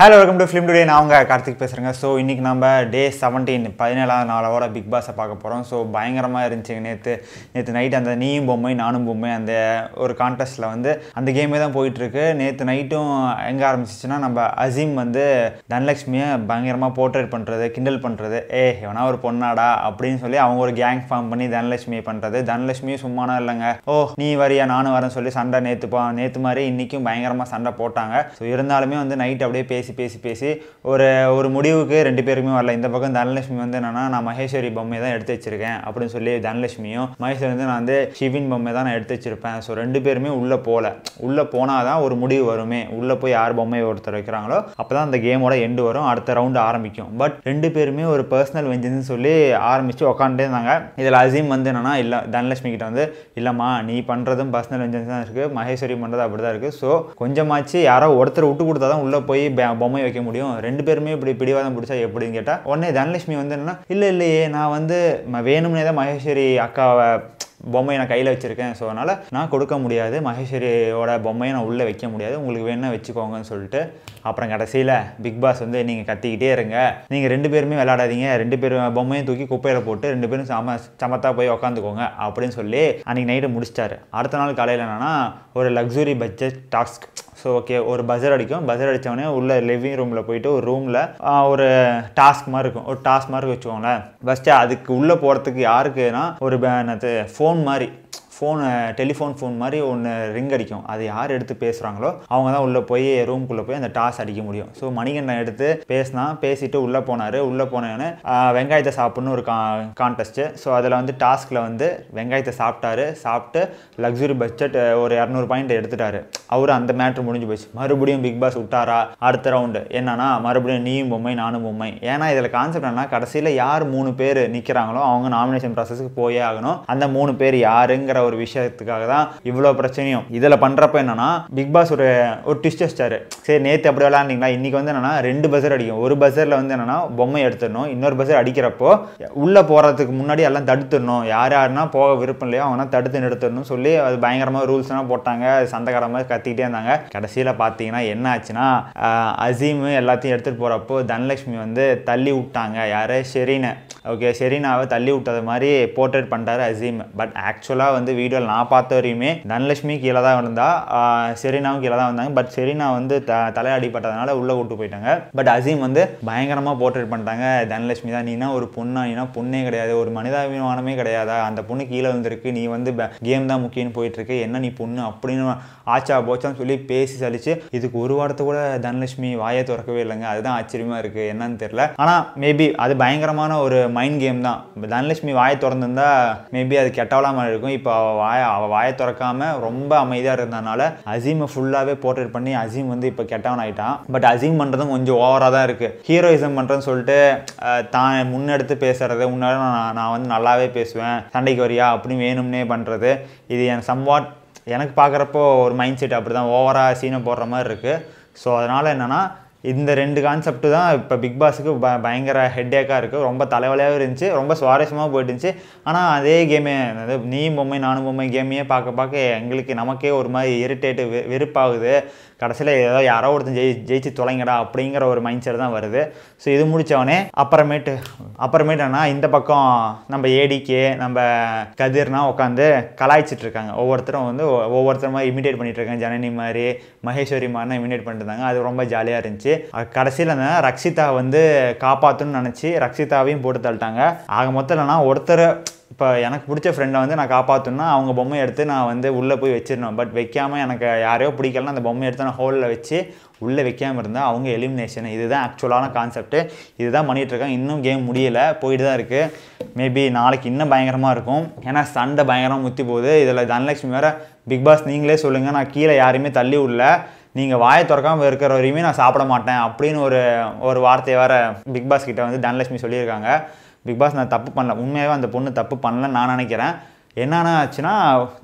hello welcome to film today நான் உங்கள் கார்த்திக் பேசுகிறேங்க ஸோ இன்றைக்கி நம்ம டே செவன்டீன் பதினேழாவது நாளோட பிக் பாஸை பார்க்க போகிறோம் ஸோ பயங்கரமாக இருந்துச்சுங்க நேற்று நேற்று நைட் அந்த நீயும் பொம்மை நானும் பொம்மை அந்த ஒரு கான்டெஸ்ட்டில் வந்து அந்த கேமே தான் போயிட்டுருக்கு நேற்று நைட்டும் எங்கே ஆரம்பிச்சிச்சுன்னா நம்ம அசீம் வந்து தனலக்ஷ்மியை பயங்கரமாக போர்ட்ரேட் பண்ணுறது கிண்டல் பண்ணுறது ஏ எவனா ஒரு பொண்ணாடா அப்படின்னு சொல்லி அவங்க ஒரு கேங் ஃபார்ம் பண்ணி தனலட்சுமியை பண்ணுறது தனலட்சுமியும் சும்மானா இல்லைங்க ஓ நீ வரியா நானும் வரேன்னு சொல்லி சண்டை நேற்றுப்பா நேற்று மாதிரி இன்றைக்கும் பயங்கரமாக சண்டை போட்டாங்க ஸோ இருந்தாலுமே வந்து நைட் அப்படியே பேசி பேசி பேசி ஒரு ஒரு முடிவுக்கு ரெண்டு பேருக்குமே வரல இந்த பக்கம் தனலட்சுமி வந்து என்னன்னா நான் மகேஸ்வரி பொம்மை தான் எடுத்து வச்சிருக்கேன் அப்படின்னு சொல்லி தனலட்சுமியும் மகேஸ்வரி வந்து நான் வந்து சிவின் பொம்மை தான் நான் எடுத்து வச்சிருப்பேன் ஸோ ரெண்டு பேருமே உள்ளே போகல உள்ளே போனால் தான் ஒரு முடிவு வருமே உள்ளே போய் யார் பொம்மையை ஒருத்தர் வைக்கிறாங்களோ அப்போ தான் அந்த கேமோட எண்டு வரும் அடுத்த ரவுண்டு ஆரம்பிக்கும் பட் ரெண்டு பேருமே ஒரு பர்சனல் வெஞ்சன்னு சொல்லி ஆரம்பிச்சு உக்காண்டே இருந்தாங்க இதில் அசீம் வந்து என்னன்னா இல்லை தனலட்சுமி கிட்ட வந்து இல்லைம்மா நீ பண்ணுறதும் பர்சனல் வெஞ்சன்ஸ் தான் இருக்குது மகேஸ்வரி பண்ணுறது அப்படி தான் இருக்குது ஸோ கொஞ்சமாச்சு யாரோ ஒருத்தர் விட்டு கொடுத்தா தான் உள்ளே போய் பொம்மையை வைக்க முடியும் ரெண்டு பேருமே இப்படி பிடிவாதம் பிடிச்சா எப்படின்னு கேட்டால் உடனே தனலட்சுமி வந்து என்னன்னா இல்லை இல்லையே நான் வந்து வேணும்னே தான் மகேஸ்வரி அக்காவை பொம்மையை நான் கையில் வச்சுருக்கேன் ஸோ அதனால் நான் கொடுக்க முடியாது மகேஸ்வரியோட பொம்மையை நான் உள்ளே வைக்க முடியாது உங்களுக்கு வேணும்னா வச்சுக்கோங்கன்னு சொல்லிட்டு அப்புறம் கடைசியில் பிக் பாஸ் வந்து நீங்கள் கத்திக்கிட்டே இருங்க நீங்கள் ரெண்டு பேருமே விளையாடாதீங்க ரெண்டு பேரும் பொம்மையும் தூக்கி குப்பையில் போட்டு ரெண்டு பேரும் சம சமத்தாக போய் உக்காந்துக்கோங்க அப்படின்னு சொல்லி அன்றைக்கி நைட்டு முடிச்சிட்டாரு அடுத்த நாள் காலையில் என்னென்னா ஒரு luxury budget task so okay ஒரு பஜர் அடிக்கும் பஜர் அடித்தவொடனே உள்ள லிவிங் ரூமில் போயிட்டு ஒரு ரூமில் ஒரு டாஸ்க் மாதிரி இருக்கும் ஒரு டாஸ்க் மாதிரி வச்சுக்கோங்களேன் ஃபஸ்ட்டு அதுக்கு உள்ளே போகிறதுக்கு யாருக்குன்னா ஒரு என்னது ஃபோன் மாதிரி ஃபோனை டெலிஃபோன் ஃபோன் மாதிரி ஒன்று ரிங் அடிக்கும் அது யார் எடுத்து பேசுகிறாங்களோ அவங்க தான் உள்ளே போய் ரூம்குள்ளே போய் அந்த டாஸ் அடிக்க முடியும் ஸோ மணிகண்டன் எடுத்து பேசினா பேசிட்டு உள்ளே போனார் உள்ளே போனேன்னு வெங்காயத்தை சாப்பிட்ணுன்னு ஒரு கா கான்டெஸ்ட்டு ஸோ அதில் வந்து டாஸ்கில் வந்து வெங்காயத்தை சாப்பிட்டாரு சாப்பிட்டு லக்ஸுரி பட்ஜெட் ஒரு இரநூறு பாயிண்ட் எடுத்துட்டாரு அவர் அந்த மேட்ரு முடிஞ்சு போச்சு மறுபடியும் பிக் பாஸ் விட்டாரா அடுத்த ரவுண்டு என்னன்னா மறுபடியும் நீயும் பொம்மை நானும் பொம்மை ஏன்னா இதில் கான்செப்ட் என்ன கடைசியில் யார் மூணு பேர் நிற்கிறாங்களோ அவங்க நாமினேஷன் ப்ராசஸ்க்கு போயே ஆகணும் அந்த மூணு பேர் யாருங்கிற ஒரு விஷயத்துக்காக தான் இவ்வளோ பிரச்சனையும் இதில் பண்ணுறப்ப என்னன்னா பிக் பாஸ் ஒரு ஒரு ட்விஸ்ட் வச்சாரு சரி நேற்று அப்படி விளாண்டிங்களா இன்றைக்கி வந்து என்னென்னா ரெண்டு பஸர் அடிக்கும் ஒரு பஸரில் வந்து என்னென்னா பொம்மை எடுத்துடணும் இன்னொரு பஸ்ஸர் அடிக்கிறப்போ உள்ளே போகிறதுக்கு முன்னாடி எல்லாம் தடுத்துடணும் யார் யாருன்னா போக விருப்பம் இல்லையோ அவங்க தடுத்து நிறுத்தணும்னு சொல்லி அது பயங்கரமாக ரூல்ஸ்லாம் போட்டாங்க சந்தகாரமாக கத்திக்கிட்டே இருந்தாங்க கடைசியில் பார்த்தீங்கன்னா என்ன ஆச்சுன்னா அசீமு எல்லாத்தையும் எடுத்துகிட்டு போகிறப்போ தனலட்சுமி வந்து தள்ளி விட்டாங்க யார் ஷெரீனை ஓகே செரீனாவை தள்ளி விட்டது மாதிரி போர்ட்ரேட் பண்ணிட்டாரு அசீம் பட் ஆக்சுவலாக வந்து வீடியோவில் நான் பார்த்த வரையுமே தனலட்சுமி கீழே தான் வந்தால் செரீனாவும் கீழே தான் வந்தாங்க பட் செரீனா வந்து த தலையாடிப்பட்டதுனால உள்ளே கூட்டு போயிட்டாங்க பட் அசீம் வந்து பயங்கரமாக போர்ட்ரேட் பண்ணிட்டாங்க தனலட்சுமி தான் நீனா ஒரு பொண்ணா நீனா பொண்ணே கிடையாது ஒரு மனிதாபிமானமே கிடையாதா அந்த பொண்ணு கீழே வந்திருக்கு நீ வந்து கேம் தான் முக்கியம்னு போயிட்டுருக்கு என்ன நீ பொண்ணு அப்படின்னு ஆச்சா போச்சான்னு சொல்லி பேசி சலிச்சு இதுக்கு ஒரு வாரத்தை கூட தனலட்சுமி வாயை திறக்கவே இல்லைங்க அதுதான் ஆச்சரியமாக இருக்குது என்னன்னு தெரில ஆனால் மேபி அது பயங்கரமான ஒரு மைண்ட் கேம் தான் தனலட்சுமி வாயை திறந்துருந்தா மேபி அது மாதிரி இருக்கும் இப்போ அவள் வாய அவள் வாயை திறக்காமல் ரொம்ப அமைதியாக இருந்ததுனால அசீமை ஃபுல்லாகவே போர்ட்ரேட் பண்ணி அசீம் வந்து இப்போ கெட்டவன் ஆகிட்டான் பட் அசீம் பண்ணுறதும் கொஞ்சம் ஓவராக தான் இருக்குது ஹீரோயிசம் பண்ணுறேன்னு சொல்லிட்டு தான் முன்னெடுத்து பேசுறது முன்னாடி நான் நான் வந்து நல்லாவே பேசுவேன் சண்டைக்கு வரியா அப்படின்னு வேணும்னே பண்ணுறது இது என் சம்வாட் எனக்கு பார்க்குறப்போ ஒரு மைண்ட் செட் அப்படி தான் ஓவராக சீனை போடுற மாதிரி இருக்குது ஸோ அதனால் என்னென்னா இந்த ரெண்டு கான்செப்ட் தான் இப்போ பிக் பாஸுக்கு ப பயங்கர ஹெட்டேக்காக இருக்குது ரொம்ப தலைவலையாகவும் இருந்துச்சு ரொம்ப சுவாரஸ்யமாக போயிட்டு இருந்துச்சு ஆனால் அதே கேமே அதாவது நீ பொம்மை நானும் பொம்மை கேமையே பார்க்க பார்க்க எங்களுக்கு நமக்கே ஒரு மாதிரி இரிட்டேட்டு வெ வெறுப்பாகுது கடைசியில் ஏதோ யாரோ ஒருத்தன் ஜெயி ஜெயிச்சு தொலைங்கடா அப்படிங்கிற ஒரு மைண்ட் செட் தான் வருது ஸோ இது முடித்தவொடனே அப்புறமேட்டு அப்புறமேட்டுனா இந்த பக்கம் நம்ம ஏடிக்கே நம்ம கதிர்னா உட்காந்து கலாய்ச்சிட்டு இருக்காங்க ஒவ்வொருத்தரும் வந்து ஒவ்வொருத்தரும் இமிடியேட் இமிடேட் பண்ணிட்டு இருக்காங்க ஜனனி மாதிரி மகேஸ்வரி மாதிரினா இமிடேட் பண்ணிட்டு இருந்தாங்க அது ரொம்ப ஜாலியாக இருந்துச்சு கடைசியில் ரக்ஷிதா வந்து காப்பாற்றணும்னு நினச்சி ரக்ஷிதாவையும் போட்டு தள்ளிட்டாங்க ஆக மொத்தம்னா ஒருத்தர் இப்போ எனக்கு பிடிச்ச ஃப்ரெண்டை வந்து நான் காப்பாற்றணும்னா அவங்க பொம்மை எடுத்து நான் வந்து உள்ளே போய் வச்சிடணும் பட் வைக்காமல் எனக்கு யாரையோ பிடிக்கலனா அந்த பொம்மை எடுத்து நான் ஹோலில் வச்சு உள்ளே வைக்காமல் இருந்தால் அவங்க எலிமினேஷன் இதுதான் ஆக்சுவலான கான்செப்ட்டு இதுதான் பண்ணிகிட்ருக்காங்க இன்னும் கேம் முடியலை போயிட்டு தான் இருக்குது மேபி நாளைக்கு இன்னும் பயங்கரமாக இருக்கும் ஏன்னா சண்டை பயங்கரமாக முற்றி போகுது இதில் தனலட்சுமி வேறு பிக் பாஸ் நீங்களே சொல்லுங்கள் நான் கீழே யாரையுமே தள்ளி விடல நீங்கள் வாயை திறக்காமல் இருக்கிற வரையுமே நான் சாப்பிட மாட்டேன் அப்படின்னு ஒரு ஒரு வார்த்தையை வேறு பிக் பாஸ் வந்து தனலட்சுமி சொல்லியிருக்காங்க பிக் பாஸ் நான் தப்பு பண்ணல உண்மையாகவே அந்த பொண்ணு தப்பு பண்ணலன்னு நான் நினைக்கிறேன் என்னென்ன ஆச்சுன்னா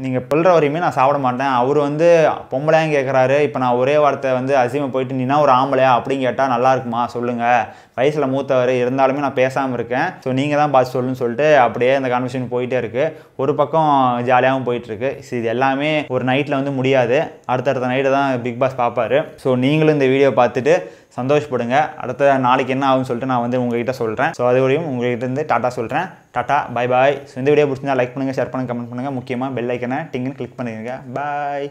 நீங்கள் பிள்ளை வரையுமே நான் சாப்பிட மாட்டேன் அவர் வந்து பொம்பளையாக கேட்குறாரு இப்போ நான் ஒரே வார்த்தை வந்து அசிமை போயிட்டு நீனா ஒரு ஆம்பளையா அப்படின்னு கேட்டால் நல்லா இருக்குமா சொல்லுங்கள் வயசில் மூத்தவர் இருந்தாலுமே நான் பேசாமல் இருக்கேன் ஸோ நீங்கள் தான் பார்த்து சொல்லுன்னு சொல்லிட்டு அப்படியே இந்த கான்வர்சேஷன் போயிட்டே இருக்குது ஒரு பக்கம் ஜாலியாகவும் போயிட்டுருக்கு ஸோ இது எல்லாமே ஒரு நைட்டில் வந்து முடியாது அடுத்தடுத்த நைட்டு தான் பிக் பாஸ் பார்ப்பாரு ஸோ நீங்களும் இந்த வீடியோ பார்த்துட்டு சந்தோஷப்படுங்க அடுத்த நாளைக்கு என்ன ஆகும்னு சொல்லிட்டு நான் வந்து உங்ககிட்ட சொல்கிறேன் ஸோ அது வரையும் இருந்து டாட்டா சொல்கிறேன் டாட்டா பாய் பாய் ஸோ இந்த வீடியோ பிடிச்சிருந்தா லைக் பண்ணுங்கள் ஷேர் பண்ணுங்கள் கமெண்ட் பண்ணுங்கள் முக்கியமாக பெல் ஐக்கனை டிங்குன்னு கிளிக் பண்ணிடுங்க பாய்